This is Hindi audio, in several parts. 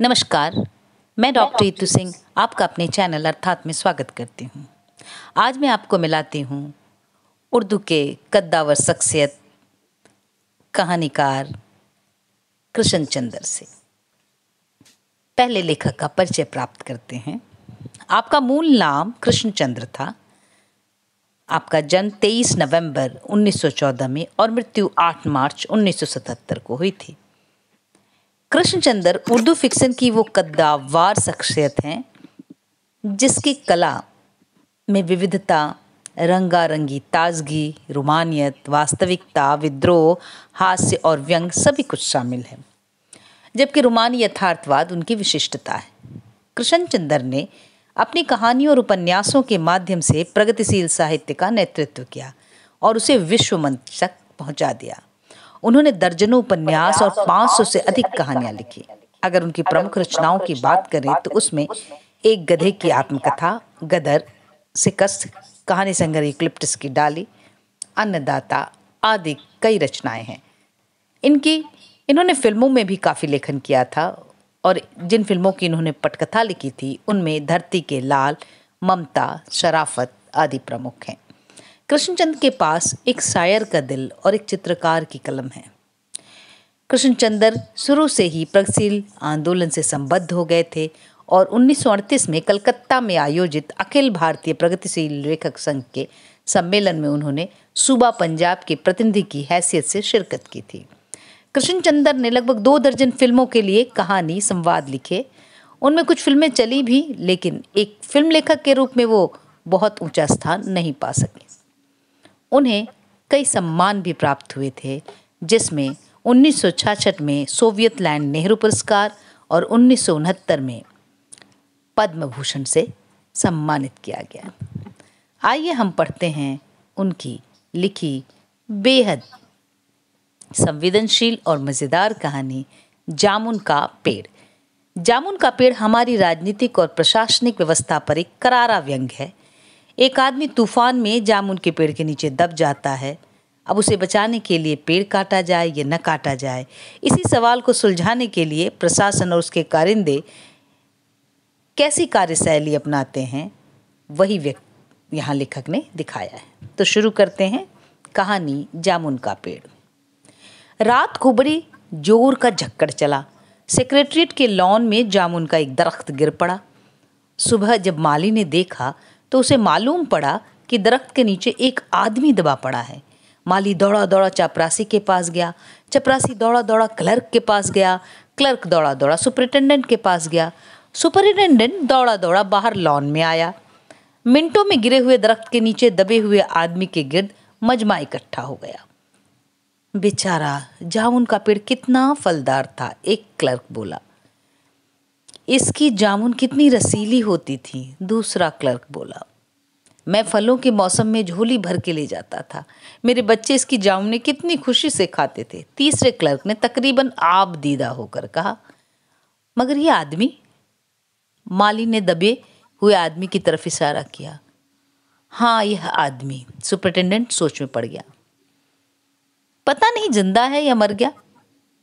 नमस्कार मैं डॉक्टर ईतू सिंह आपका अपने चैनल अर्थात में स्वागत करती हूँ आज मैं आपको मिलाती हूँ उर्दू के कद्दावर शख्सियत कहानीकार कृष्ण चंद्र से पहले लेखक का परिचय प्राप्त करते हैं आपका मूल नाम कृष्ण चंद्र था आपका जन्म 23 नवंबर 1914 में और मृत्यु 8 मार्च 1977 को हुई थी कृष्ण चंद्र उर्दू फिक्शन की वो कद्दावार शख्सियत हैं जिसकी कला में विविधता रंगारंगी ताजगी रुमानियत वास्तविकता विद्रोह हास्य और व्यंग सभी कुछ शामिल है जबकि रुमानी यथार्थवाद उनकी विशिष्टता है कृष्ण चंद्र ने अपनी कहानियों और उपन्यासों के माध्यम से प्रगतिशील साहित्य का नेतृत्व किया और उसे विश्व मंच तक पहुंचा दिया उन्होंने दर्जनों उपन्यास और 500 से अधिक कहानियां लिखी अगर उनकी प्रमुख रचनाओं की बात करें तो, तो उसमें एक गधे की आत्मकथा गदर सिकस्त कहानी संग्रह इक्लिप्टस की डाली अन्नदाता आदि कई रचनाएं हैं इनकी इन्होंने फिल्मों में भी काफ़ी लेखन किया था और जिन फिल्मों की इन्होंने पटकथा लिखी थी उनमें धरती के लाल ममता शराफत आदि प्रमुख हैं कृष्णचंद के पास एक शायर का दिल और एक चित्रकार की कलम है कृष्णचंद्र शुरू से ही प्रगतिशील आंदोलन से संबद्ध हो गए थे और उन्नीस में कलकत्ता में आयोजित अखिल भारतीय प्रगतिशील लेखक संघ के सम्मेलन में उन्होंने सूबा पंजाब के प्रतिनिधि की हैसियत से शिरकत की थी कृष्णचंद्र ने लगभग दो दर्जन फिल्मों के लिए कहानी संवाद लिखे उनमें कुछ फिल्में चली भी लेकिन एक फिल्म लेखक के रूप में वो बहुत ऊंचा स्थान नहीं पा सके उन्हें कई सम्मान भी प्राप्त हुए थे जिसमें उन्नीस में सोवियत लैंड नेहरू पुरस्कार और उन्नीस में पद्म भूषण से सम्मानित किया गया आइए हम पढ़ते हैं उनकी लिखी बेहद संवेदनशील और मज़ेदार कहानी जामुन का पेड़ जामुन का पेड़ हमारी राजनीतिक और प्रशासनिक व्यवस्था पर एक करारा व्यंग है एक आदमी तूफान में जामुन के पेड़ के नीचे दब जाता है अब उसे बचाने के लिए पेड़ काटा जाए या न काटा जाए इसी सवाल को सुलझाने के लिए प्रशासन और उसके कारिंदे कैसी कार्यशैली अपनाते हैं वही व्यक्ति यहाँ लेखक ने दिखाया है तो शुरू करते हैं कहानी जामुन का पेड़ रात को बड़ी जोर का झक्कड़ चला सेक्रेटरीट के लॉन में जामुन का एक दरख्त गिर पड़ा सुबह जब माली ने देखा तो उसे मालूम पड़ा कि दरख्त के नीचे एक आदमी दबा पड़ा है माली दौड़ा दौड़ा चपरासी के पास गया चपरासी दौड़ा दौड़ा क्लर्क के पास गया क्लर्क दौड़ा दौड़ा सुपरिटेंडेंट के पास गया सुपरिटेंडेंट दौड़ा दौड़ा बाहर लॉन में आया मिनटों में गिरे हुए दरख्त के नीचे दबे हुए आदमी के गिर्द मजमा इकट्ठा हो गया बेचारा जामुन का पेड़ कितना फलदार था एक क्लर्क बोला इसकी जामुन कितनी रसीली होती थी दूसरा क्लर्क बोला मैं फलों के मौसम में झोली भर के ले जाता था मेरे बच्चे इसकी जामुनें कितनी खुशी से खाते थे तीसरे क्लर्क ने तकरीबन आप दीदा होकर कहा मगर ये आदमी माली ने दबे हुए आदमी की तरफ इशारा किया हाँ यह आदमी सुपरिटेंडेंट सोच में पड़ गया पता नहीं जिंदा है या मर गया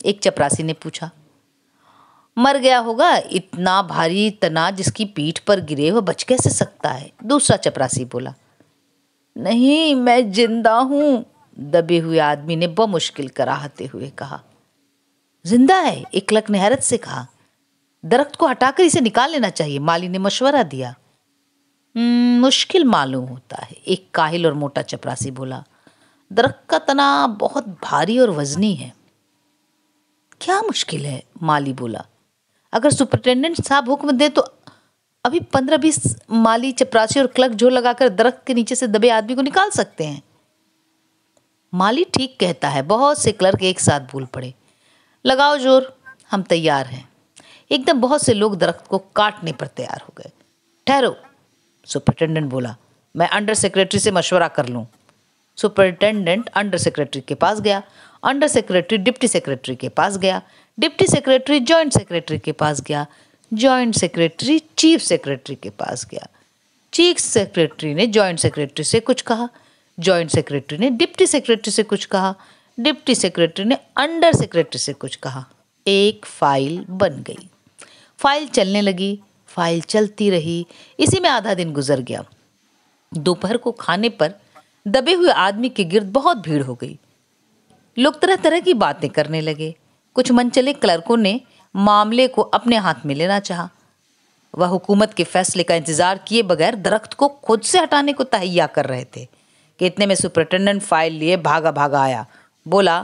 एक चपरासी ने पूछा मर गया होगा इतना भारी तना जिसकी पीठ पर गिरे वह बच कैसे सकता है दूसरा चपरासी बोला नहीं मैं जिंदा हूं दबे हुए आदमी ने बमुश्किल कराहते हुए कहा जिंदा है इकलक ने हैरत से कहा दरख्त को हटाकर इसे निकाल लेना चाहिए माली ने मशवरा दिया हम्म, मुश्किल मालूम होता है एक काहिल और मोटा चपरासी बोला दरख्त का तना बहुत भारी और वजनी है क्या मुश्किल है माली बोला अगर सुपरिटेंडेंट साहब हुक्म दे तो अभी पंद्रह बीस माली चपरासी और क्लर्क जो लगाकर दरख्त के नीचे से दबे आदमी को निकाल सकते हैं माली ठीक कहता है बहुत से क्लर्क एक साथ भूल पड़े लगाओ जोर हम तैयार हैं एकदम बहुत से लोग दरख्त को काटने पर तैयार हो गए ठहरो सुपरिटेंडेंट बोला मैं अंडर सेक्रेटरी से मशवरा कर लूँ सुपरिटेंडेंट अंडर सेक्रेटरी के पास गया अंडर सेक्रेटरी डिप्टी सेक्रेटरी के पास गया डिप्टी सेक्रेटरी जॉइंट सेक्रेटरी के पास गया जॉइंट सेक्रेटरी चीफ सेक्रेटरी के पास गया चीफ सेक्रेटरी ने जॉइंट सेक्रेटरी से कुछ कहा जॉइंट सेक्रेटरी ने डिप्टी सेक्रेटरी से कुछ कहा डिप्टी सेक्रेटरी ने अंडर सेक्रेटरी से कुछ कहा एक फाइल बन गई फाइल चलने लगी फाइल चलती रही इसी में आधा दिन गुजर गया दोपहर को खाने पर दबे हुए आदमी के गिर्द बहुत भीड़ हो गई लोग तरह तरह की बातें करने लगे कुछ मनचले क्लर्कों ने मामले को अपने हाथ में लेना चाहा वह हुकूमत के फैसले का इंतजार किए बगैर दरख्त को खुद से हटाने को तहैया कर रहे थे कि इतने में सुपरिटेंडेंट फाइल लिए भागा भागा आया बोला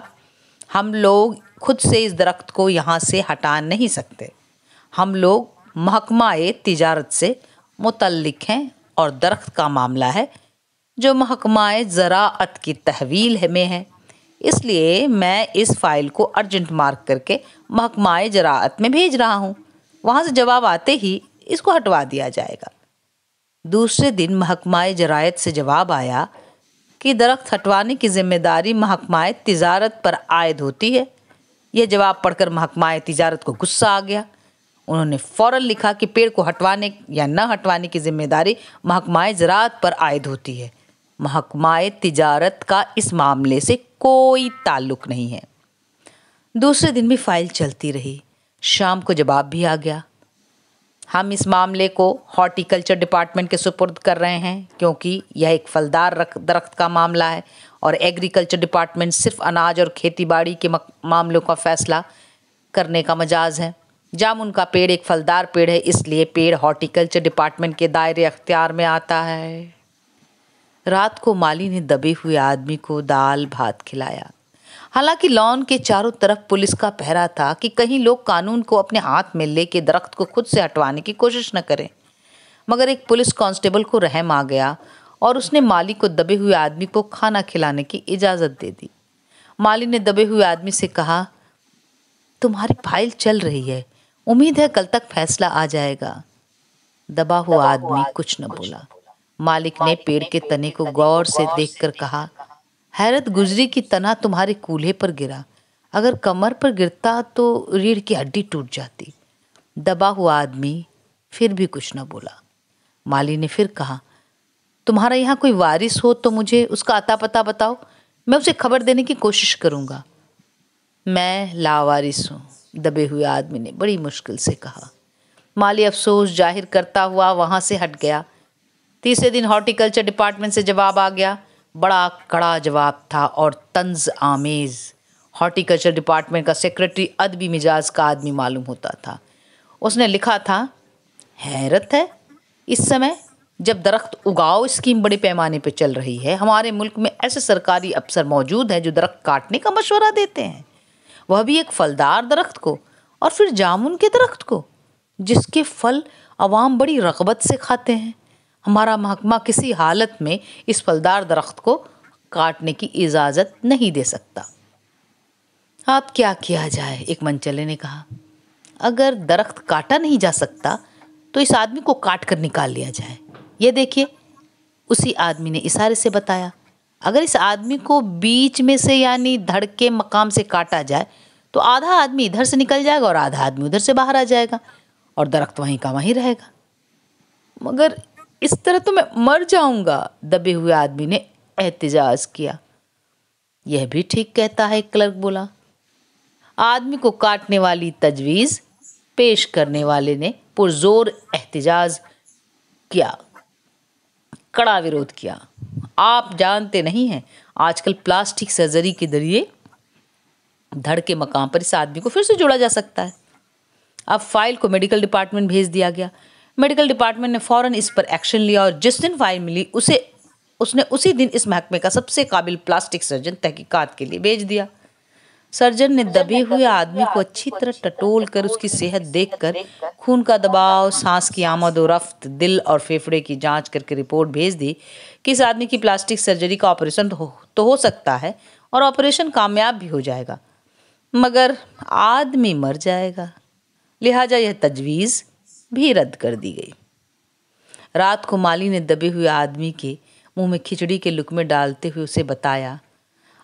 हम लोग खुद से इस दरख्त को यहाँ से हटा नहीं सकते हम लोग महकमा तिजारत से मुतलक हैं और दरख्त का मामला है जो महकमाए ज़रात की तहवील में है इसलिए मैं इस फ़ाइल को अर्जेंट मार्क करके महकमाए ज़रात में भेज रहा हूँ वहाँ से जवाब आते ही इसको हटवा दिया जाएगा दूसरे दिन महकमाए जरायत से जवाब आया कि दरख्त हटवाने की जिम्मेदारी महकमाए तजारत पर आयद होती है यह जवाब पढ़कर महकमाए तजारत को गुस्सा आ गया उन्होंने फ़ौर लिखा कि पेड़ को हटवाने या न हटवाने की जिम्मेदारी महकमाए ज़रात पर आयद होती है महकमाए तिजारत का इस मामले से कोई ताल्लुक नहीं है दूसरे दिन भी फाइल चलती रही शाम को जवाब भी आ गया हम इस मामले को हॉर्टिकल्चर डिपार्टमेंट के सुपुर्द कर रहे हैं क्योंकि यह एक फलदार दरख्त का मामला है और एग्रीकल्चर डिपार्टमेंट सिर्फ अनाज और खेतीबाड़ी के मामलों का फैसला करने का मजाज है जामुन का पेड़ एक फलदार पेड़ है इसलिए पेड़ हॉर्टिकल्चर डिपार्टमेंट के दायरे अख्तियार में आता है रात को माली ने दबे हुए आदमी को दाल भात खिलाया हालांकि लॉन के चारों तरफ पुलिस का पहरा था कि कहीं लोग कानून को अपने हाथ में ले के दरख्त को खुद से हटवाने की कोशिश न करें मगर एक पुलिस कांस्टेबल को रहम आ गया और उसने माली को दबे हुए आदमी को खाना खिलाने की इजाज़त दे दी माली ने दबे हुए आदमी से कहा तुम्हारी फाइल चल रही है उम्मीद है कल तक फैसला आ जाएगा दबा हुआ आदमी कुछ न बोला मालिक ने पेड़ के तने को गौर से देखकर कहा हैरत गुजरी की तना तुम्हारे कूल्हे पर गिरा अगर कमर पर गिरता तो रीढ़ की हड्डी टूट जाती दबा हुआ आदमी फिर भी कुछ न बोला माली ने फिर कहा तुम्हारा यहाँ कोई वारिस हो तो मुझे उसका अता पता बताओ मैं उसे खबर देने की कोशिश करूँगा मैं लावारिस हूँ दबे हुए आदमी ने बड़ी मुश्किल से कहा माली अफसोस जाहिर करता हुआ वहाँ से हट गया तीसरे दिन हॉर्टिकल्चर डिपार्टमेंट से जवाब आ गया बड़ा कड़ा जवाब था और तंज आमेज़ हॉर्टिकल्चर डिपार्टमेंट का सेक्रेटरी अदबी मिजाज का आदमी मालूम होता था उसने लिखा था हैरत है इस समय जब दरख्त उगाओ स्कीम बड़े पैमाने पर चल रही है हमारे मुल्क में ऐसे सरकारी अफसर मौजूद हैं जो दरख्त काटने का मशवरा देते हैं वह भी एक फलदार दरख्त को और फिर जामुन के दरख्त को जिसके फल आवाम बड़ी रगबत से खाते हैं हमारा महकमा किसी हालत में इस फलदार दरख्त को काटने की इजाज़त नहीं दे सकता अब क्या किया जाए एक मनचले ने कहा अगर दरख्त काटा नहीं जा सकता तो इस आदमी को काट कर निकाल लिया जाए यह देखिए उसी आदमी ने इशारे से बताया अगर इस आदमी को बीच में से यानी धड़ के मकाम से काटा जाए तो आधा आदमी इधर से निकल जाएगा और आधा आदमी उधर से बाहर आ जाएगा और दरख्त वहीं का वहीं रहेगा मगर इस तरह तो मैं मर जाऊंगा दबे हुए आदमी ने एहतजाज किया यह भी ठीक कहता है क्लर्क बोला आदमी को काटने वाली तजवीज़ पेश करने वाले ने पुरजोर एहतजाज किया कड़ा विरोध किया आप जानते नहीं हैं आजकल प्लास्टिक सर्जरी के जरिए धड़ के मकाम पर इस आदमी को फिर से जोड़ा जा सकता है अब फाइल को मेडिकल डिपार्टमेंट भेज दिया गया मेडिकल डिपार्टमेंट ने फ़ौरन इस पर एक्शन लिया और जिस दिन फाइल मिली उसे उसने उसी दिन इस महकमे का सबसे काबिल प्लास्टिक सर्जन तहकीकात के लिए भेज दिया सर्जन ने दबे हुए आदमी को अच्छी तरह टटोल कर उसकी सेहत देखकर खून का दबाव सांस की आमद रफ्त दिल और फेफड़े की जांच करके रिपोर्ट भेज दी कि इस आदमी की प्लास्टिक सर्जरी का ऑपरेशन तो हो सकता है और ऑपरेशन कामयाब भी हो जाएगा मगर आदमी मर जाएगा लिहाजा यह तजवीज़ भी रद्द कर दी गई रात को माली ने दबे हुए आदमी के मुंह में खिचड़ी के लुकमे डालते हुए उसे बताया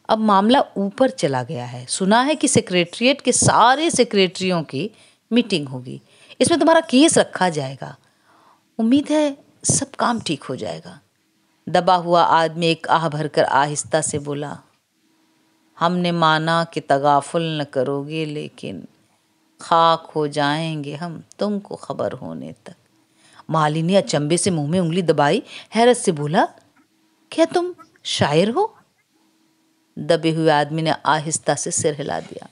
अब मामला ऊपर चला गया है सुना है कि सेक्रेटरीट के सारे सेक्रेटरियों की मीटिंग होगी इसमें तुम्हारा केस रखा जाएगा उम्मीद है सब काम ठीक हो जाएगा दबा हुआ आदमी एक आह भरकर आहिस्ता से बोला हमने माना कि तगाफुल न करोगे लेकिन खाक हो जाएंगे हम तुमको खबर होने तक माली ने अचंबे से मुंह में उंगली दबाई हैरत से बोला क्या तुम शायर हो दबे हुए आदमी ने आहिस्ता से सिर हिला दिया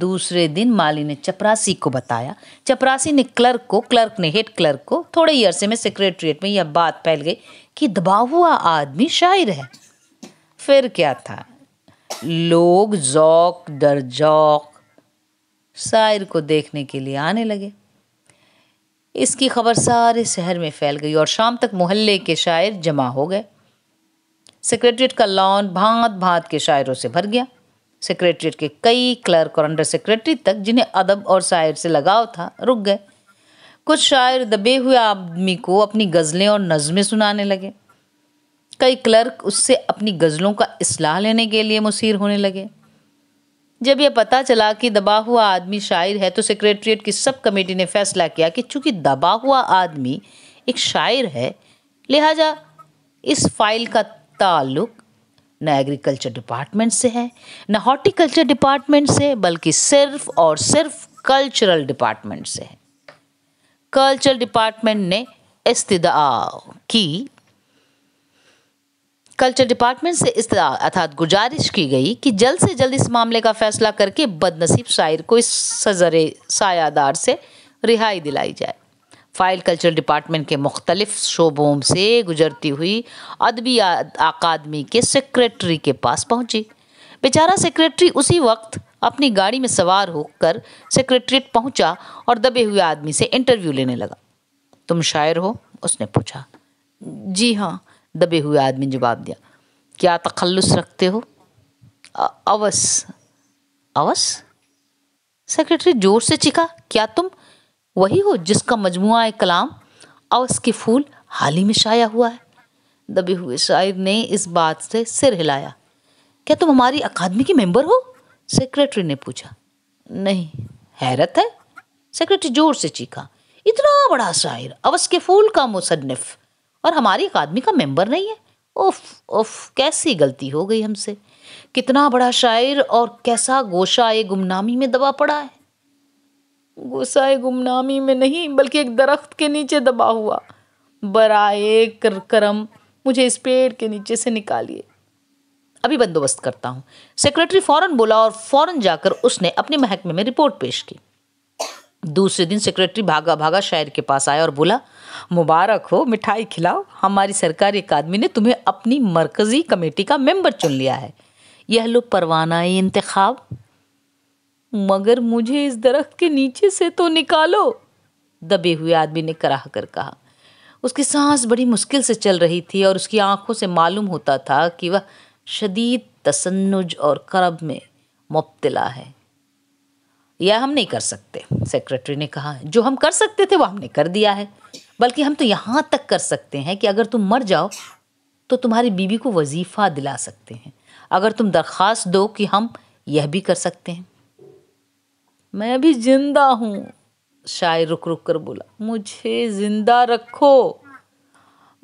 दूसरे दिन माली ने चपरासी को बताया चपरासी ने क्लर्क को क्लर्क ने हेड क्लर्क को थोड़े ही अरसे में सेक्रेटरीट में यह बात फैल गई कि दबा हुआ आदमी शायर है फिर क्या था लोग जौक दर जौक शायर को देखने के लिए आने लगे इसकी खबर सारे शहर में फैल गई और शाम तक मोहल्ले के शायर जमा हो गए सेक्रेटरीट का लॉन भांत भांत के शायरों से भर गया सेक्रेटरीट के कई क्लर्क और अंडर सेक्रेटरी तक जिन्हें अदब और शायर से लगाव था रुक गए कुछ शायर दबे हुए आदमी को अपनी गज़लें और नज़में सुनाने लगे कई क्लर्क उससे अपनी गज़लों का असलाह लेने के लिए मुसीर होने लगे जब यह पता चला कि दबा हुआ आदमी शायर है तो सेक्रेटरीट की सब कमेटी ने फैसला किया कि चूंकि दबा हुआ आदमी एक शायर है लिहाजा इस फाइल का ताल्लुक न एग्रीकल्चर डिपार्टमेंट से है न हॉर्टिकल्चर डिपार्टमेंट से बल्कि सिर्फ और सिर्फ कल्चरल डिपार्टमेंट से है कल्चर डिपार्टमेंट ने इस्तदा की कल्चर डिपार्टमेंट से इस्तः अर्थात गुजारिश की गई कि जल्द से जल्द इस मामले का फैसला करके बदनसीब शायर को इस सजरे सायादार से रिहाई दिलाई जाए फाइल कल्चर डिपार्टमेंट के मुख्तलिफ शोबों से गुजरती हुई अदबी अकादमी के सेक्रेटरी के पास पहुंची बेचारा सेक्रेटरी उसी वक्त अपनी गाड़ी में सवार होकर सेक्रेटरीट पहुंचा और दबे हुए आदमी से इंटरव्यू लेने लगा तुम शायर हो उसने पूछा जी हाँ दबे हुए आदमी जवाब दिया क्या तखल्लुस रखते हो अवस अवस सेक्रेटरी जोर से चिका क्या तुम वही हो जिसका मजमु कलाम अवस के फूल हाल ही में शाया हुआ है दबे हुए शायर ने इस बात से सिर हिलाया क्या तुम हमारी अकादमी के मेंबर हो सेक्रेटरी ने पूछा नहीं हैरत है सेक्रेटरी जोर से चीखा इतना बड़ा शायर अवस के फूल का मुसन्फ़ और हमारी अकादमी का मेंबर नहीं है उफ उफ कैसी गलती हो गई हमसे कितना बड़ा शायर और कैसा गोशा ए गुमनामी में दबा पड़ा है गोसाए गुमनामी में नहीं बल्कि एक दरख्त के नीचे दबा हुआ बराए कर करम मुझे इस पेड़ के नीचे से निकालिए अभी बंदोबस्त करता हूँ सेक्रेटरी फ़ौरन बोला और फ़ौरन जाकर उसने अपने महकमे में रिपोर्ट पेश की दूसरे दिन सेक्रेटरी भागा भागा शायर के पास आया और बोला मुबारक हो मिठाई खिलाओ हमारी सरकारी अकादमी ने तुम्हें अपनी मरकज़ी कमेटी का मेंबर चुन लिया है यह लो परवाना ये इंतखाब मगर मुझे इस दरख्त के नीचे से तो निकालो दबे हुए आदमी ने कराह कर कहा उसकी सांस बड़ी मुश्किल से चल रही थी और उसकी आंखों से मालूम होता था कि वह शदीद तसन्नुज और करब में मुबतला है यह हम नहीं कर सकते सेक्रेटरी ने कहा जो हम कर सकते थे वह हमने कर दिया है बल्कि हम तो यहाँ तक कर सकते हैं कि अगर तुम मर जाओ तो तुम्हारी बीवी को वजीफ़ा दिला सकते हैं अगर तुम दरख्वास्त दो कि हम यह भी कर सकते हैं मैं भी जिंदा हूँ शायर रुक रुक कर बोला मुझे जिंदा रखो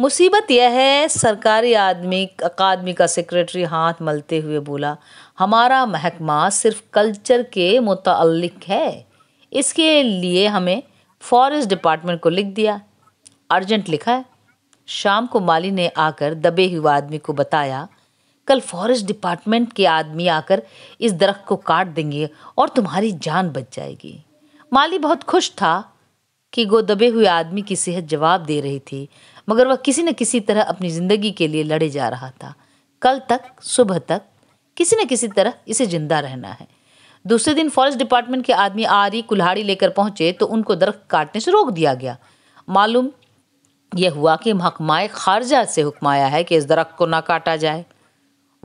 मुसीबत यह है सरकारी आदमी अकादमी का सेक्रेटरी हाथ मलते हुए बोला हमारा महकमा सिर्फ कल्चर के मुतल है इसके लिए हमें फॉरेस्ट डिपार्टमेंट को लिख दिया अर्जेंट लिखा है शाम को माली ने आकर दबे हुए आदमी को बताया कल फॉरेस्ट डिपार्टमेंट के आदमी आकर इस दरख्त को काट देंगे और तुम्हारी जान बच जाएगी माली बहुत खुश था कि गो दबे हुए आदमी की सेहत जवाब दे रही थी मगर वह किसी न किसी तरह अपनी ज़िंदगी के लिए लड़े जा रहा था कल तक सुबह तक किसी न किसी तरह इसे ज़िंदा रहना है दूसरे दिन फॉरेस्ट डिपार्टमेंट के आदमी आरी कुल्हाड़ी लेकर पहुंचे तो उनको दरख्त काटने से रोक दिया गया मालूम यह हुआ कि महकमाए खारजा से हुक्म आया है कि इस दरख्त को ना काटा जाए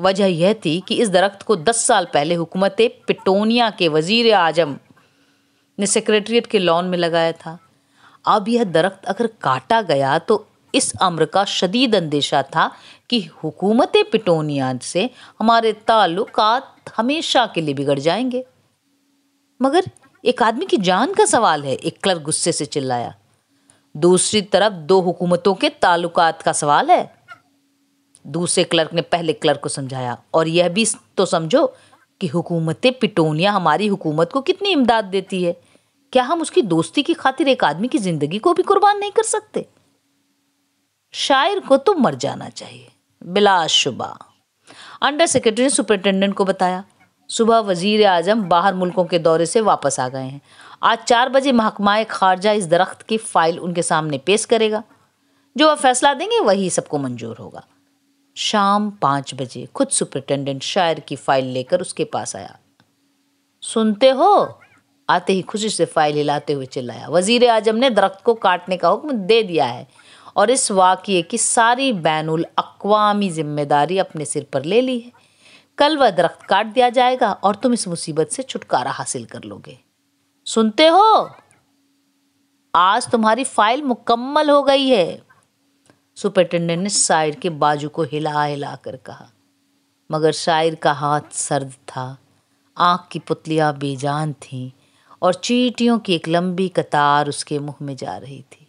वजह यह थी कि इस दरख्त को दस साल पहले हुकूमत पिटोनिया के वज़ी आजम ने सेक्रेटरीट के लॉन में लगाया था अब यह दरख्त अगर काटा गया तो इस अम्र का शदीद अंदेशा था कि हुकूमत पिटोनिया से हमारे ताल्लुक हमेशा के लिए बिगड़ जाएंगे मगर एक आदमी की जान का सवाल है एक क्लर्क गुस्से से चिल्लाया दूसरी तरफ दो हुकूमतों के ताल्लुकात का सवाल है दूसरे क्लर्क ने पहले क्लर्क को समझाया और यह भी तो समझो कि हुकूमतें पिटोनिया हमारी हुकूमत को कितनी इमदाद देती है क्या हम उसकी दोस्ती की खातिर एक आदमी की जिंदगी को भी कुर्बान नहीं कर सकते शायर को तो मर जाना चाहिए बिलाशुबा अंडर सेक्रेटरी ने सुपरिटेंडेंट को बताया सुबह वजीर आजम बाहर मुल्कों के दौरे से वापस आ गए हैं आज चार बजे महकमा खारजा इस दरख्त की फाइल उनके सामने पेश करेगा जो वह फैसला देंगे वही सबको मंजूर होगा शाम पाँच बजे खुद सुप्रिटेंडेंट शायर की फाइल लेकर उसके पास आया सुनते हो आते ही खुशी से फाइल हिलाते हुए चिल्लाया वजीर आजम ने दरख्त को काटने का हुक्म दे दिया है और इस वाक़े की सारी बैन अवी जिम्मेदारी अपने सिर पर ले ली है कल वह दरख्त काट दिया जाएगा और तुम इस मुसीबत से छुटकारा हासिल कर लोगे सुनते हो आज तुम्हारी फाइल मुकम्मल हो गई है सुपरिटेंडेंट ने शायर के बाजू को हिला हिला कर कहा मगर शायर का हाथ सर्द था आँख की पुतलियां बेजान थीं और चीटियों की एक लंबी कतार उसके मुंह में जा रही थी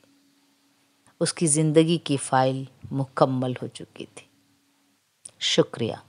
उसकी ज़िंदगी की फाइल मुकम्मल हो चुकी थी शुक्रिया